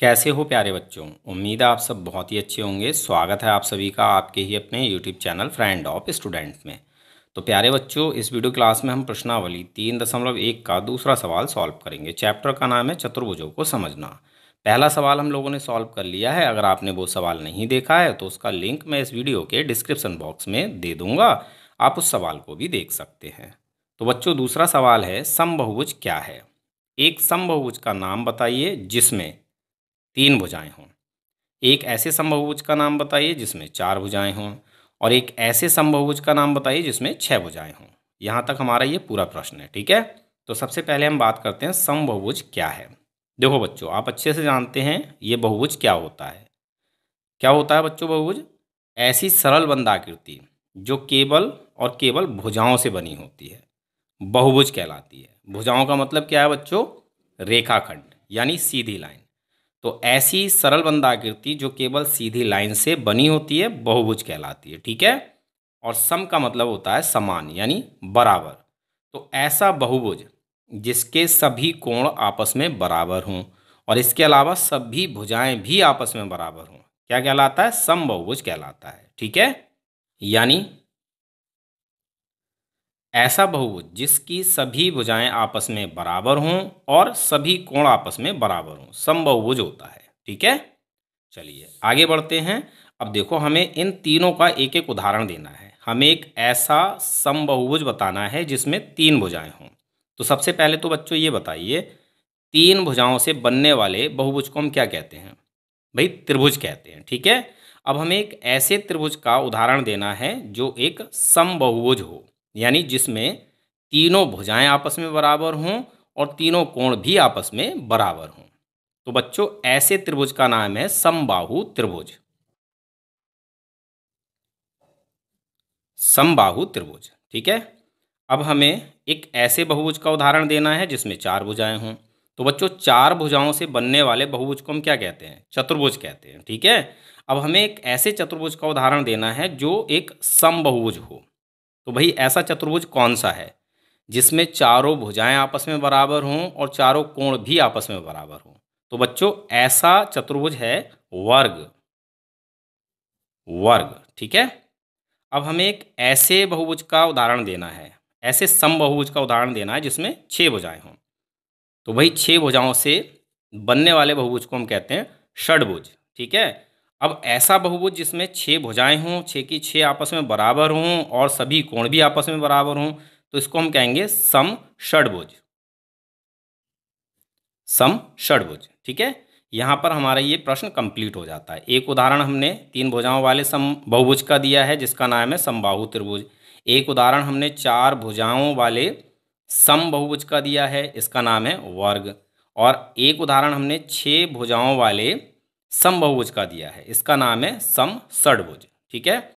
कैसे हो प्यारे बच्चों उम्मीद है आप सब बहुत ही अच्छे होंगे स्वागत है आप सभी का आपके ही अपने YouTube channel friend of student में तो प्यारे बच्चों इस वीडियो क्लास में हम प्रश्नावली तीन दशमलव एक का दूसरा सवाल सॉल्व करेंगे चैप्टर का नाम है चतुर्भुजों को समझना पहला सवाल हम लोगों ने सॉल्व कर लिया है अगर आपने वो सवाल नहीं देखा है तो उसका लिंक मैं इस वीडियो के डिस्क्रिप्सन बॉक्स में दे दूँगा आप उस सवाल को भी देख सकते हैं तो बच्चों दूसरा सवाल है सम क्या है एक सम का नाम बताइए जिसमें तीन भुजाएं हों एक ऐसे संभवभुज का नाम बताइए जिसमें चार भुजाएं हों और एक ऐसे संभवभुज का नाम बताइए जिसमें छः भुजाएं हों यहाँ तक हमारा ये पूरा प्रश्न है ठीक है तो सबसे पहले हम बात करते हैं संभवभुज क्या है देखो बच्चों आप अच्छे से जानते हैं ये बहुभुज क्या होता है क्या होता है बच्चों बहुभुज ऐसी सरल बंदाकृति जो केवल और केवल भुजाओं से बनी होती है बहुभुज कहलाती है भुजाओं का मतलब क्या है बच्चों रेखाखंड यानी सीधी लाइन तो ऐसी सरल बंदाकृति जो केवल सीधी लाइन से बनी होती है बहुभुज कहलाती है ठीक है और सम का मतलब होता है समान यानी बराबर तो ऐसा बहुभुज जिसके सभी कोण आपस में बराबर हों और इसके अलावा सभी भुजाएं भी आपस में बराबर हों क्या कहलाता है सम बहुभुज कहलाता है ठीक है यानी ऐसा बहुभुज जिसकी सभी भुजाएं आपस में बराबर हों और सभी कोण आपस में बराबर हों समबहुभुज होता है ठीक है चलिए आगे बढ़ते हैं अब देखो हमें इन तीनों का एक एक उदाहरण देना है हमें एक ऐसा समबहुभुज बताना है जिसमें तीन भुजाएं हों तो सबसे पहले तो बच्चों ये बताइए तीन भुजाओं से बनने वाले बहुभुज को हम क्या कहते हैं भाई त्रिभुज कहते हैं ठीक है अब हमें एक ऐसे त्रिभुज का उदाहरण देना है जो एक समबहुभुज हो यानी जिसमें तीनों भुजाएं आपस में बराबर हों और तीनों कोण भी आपस में बराबर हों तो बच्चों ऐसे त्रिभुज का नाम है समबाहु त्रिभुज समबाहु त्रिभुज ठीक है अब हमें एक ऐसे बहुभुज का उदाहरण देना है जिसमें चार भुजाएं हों तो बच्चों चार भुजाओं से बनने वाले बहुभुज को हम क्या कहते हैं चतुर्भुज कहते हैं ठीक है अब हमें एक ऐसे चतुर्भुज का उदाहरण देना है जो एक समबहुभुज हो तो भाई ऐसा चतुर्भुज कौन सा है जिसमें चारों भुजाएं आपस में बराबर हों और चारों कोण भी आपस में बराबर हों तो बच्चों ऐसा चतुर्भुज है वर्ग वर्ग ठीक है अब हमें एक ऐसे बहुभुज का उदाहरण देना है ऐसे सम बहुभुज का उदाहरण देना है जिसमें छः भुजाएं हों तो भाई छः भुजाओं से बनने वाले बहुभुज को हम कहते हैं षडभुज ठीक है अब ऐसा बहुभुज जिसमें छः भुजाएं हों छः की छः आपस में बराबर हों और सभी कोण भी आपस में बराबर हों तो इसको हम कहेंगे सम षडभुज सम षडभुज ठीक है यहाँ पर हमारा ये प्रश्न कंप्लीट हो जाता है एक उदाहरण हमने तीन भुजाओं वाले सम बहुभुज का दिया है जिसका नाम है समबाहु त्रिभुज एक उदाहरण हमने चार भुजाओं वाले सम बहुभुज का दिया है इसका नाम है वर्ग और एक उदाहरण हमने छः भुजाओं वाले समबहुभुज का दिया है इसका नाम है सम षडभुज ठीक है